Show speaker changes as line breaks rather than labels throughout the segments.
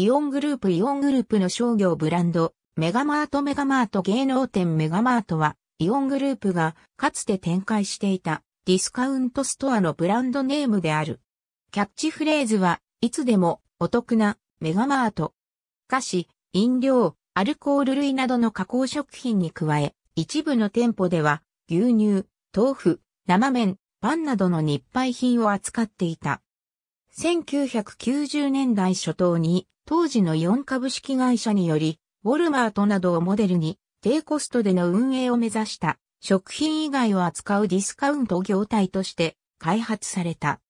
イオングループイオングループの商業ブランド、メガマートメガマート芸能店メガマートは、イオングループがかつて展開していたディスカウントストアのブランドネームである。キャッチフレーズは、いつでもお得なメガマート。菓子、飲料、アルコール類などの加工食品に加え、一部の店舗では牛乳、豆腐、生麺、パンなどの日配品を扱っていた。1990年代初頭に、当時の4株式会社により、ウォルマートなどをモデルに、低コストでの運営を目指した、食品以外を扱うディスカウント業態として開発された。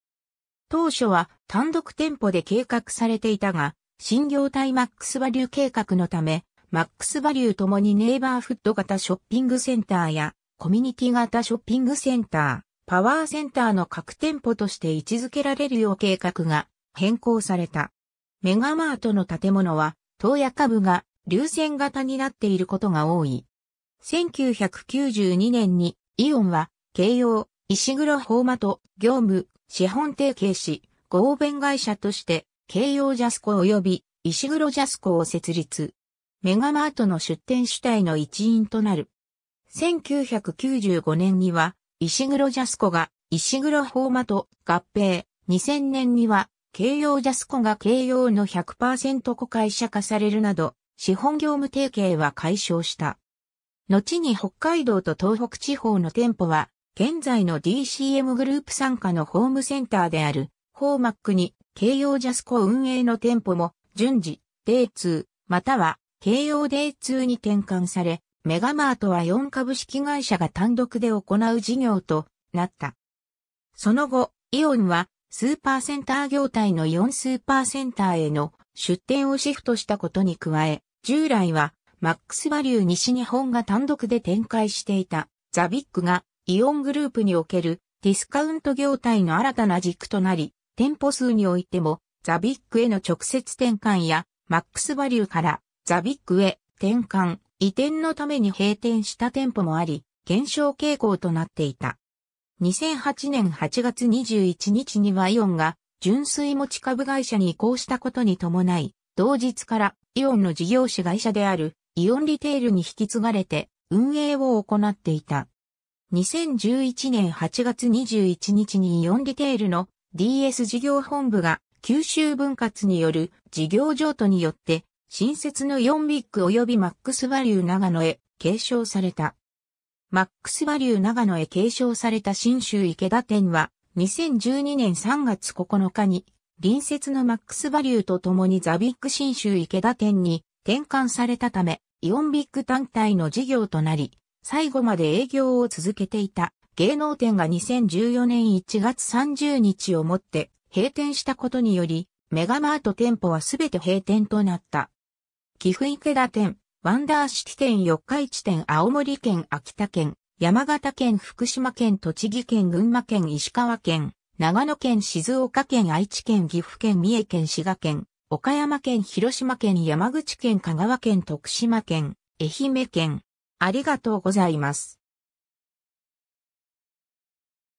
当初は単独店舗で計画されていたが、新業態マックスバリュー計画のため、マックスバリューともにネイバーフッド型ショッピングセンターやコミュニティ型ショッピングセンター、パワーセンターの各店舗として位置づけられるよう計画が変更された。メガマートの建物は、東野下部が流線型になっていることが多い。1992年にイオンは、京葉、石黒法馬と業務、資本提携し、合弁会社として、京葉ジャスコ及び石黒ジャスコを設立。メガマートの出店主体の一員となる。1995年には、石黒ジャスコが石黒フォーマと合併。2000年には、京葉ジャスコが京葉の100%子会社化されるなど、資本業務提携は解消した。後に北海道と東北地方の店舗は、現在の DCM グループ参加のホームセンターである、ホーマックに、京葉ジャスコ運営の店舗も、順次、デイツー、または、京葉デイツーに転換され、メガマートは4株式会社が単独で行う事業となった。その後、イオンはスーパーセンター業態の4スーパーセンターへの出店をシフトしたことに加え、従来はマックスバリュー西日本が単独で展開していたザビックがイオングループにおけるディスカウント業態の新たな軸となり、店舗数においてもザビックへの直接転換やマックスバリューからザビックへ転換、移転のために閉店した店舗もあり、減少傾向となっていた。2008年8月21日にはイオンが純粋持ち株会社に移行したことに伴い、同日からイオンの事業主会社であるイオンリテールに引き継がれて運営を行っていた。2011年8月21日にイオンリテールの DS 事業本部が九州分割による事業譲渡によって新設の4ビッグ及びマックスバリュー長野へ継承された。マックスバリュー長野へ継承された新州池田店は2012年3月9日に隣接のマックスバリューと共にザビッグ新州池田店に転換されたためイオンビッグ単体の事業となり最後まで営業を続けていた芸能店が2014年1月30日をもって閉店したことによりメガマート店舗はすべて閉店となった。岐阜池田店、ワンダーシティ店四日市店青森県秋田県、山形県福島県栃木県群馬県石川県、長野県静岡県愛知県岐阜県三重県滋賀県、岡山県広島県山口県香川県徳島県、愛媛県。ありがとうございます。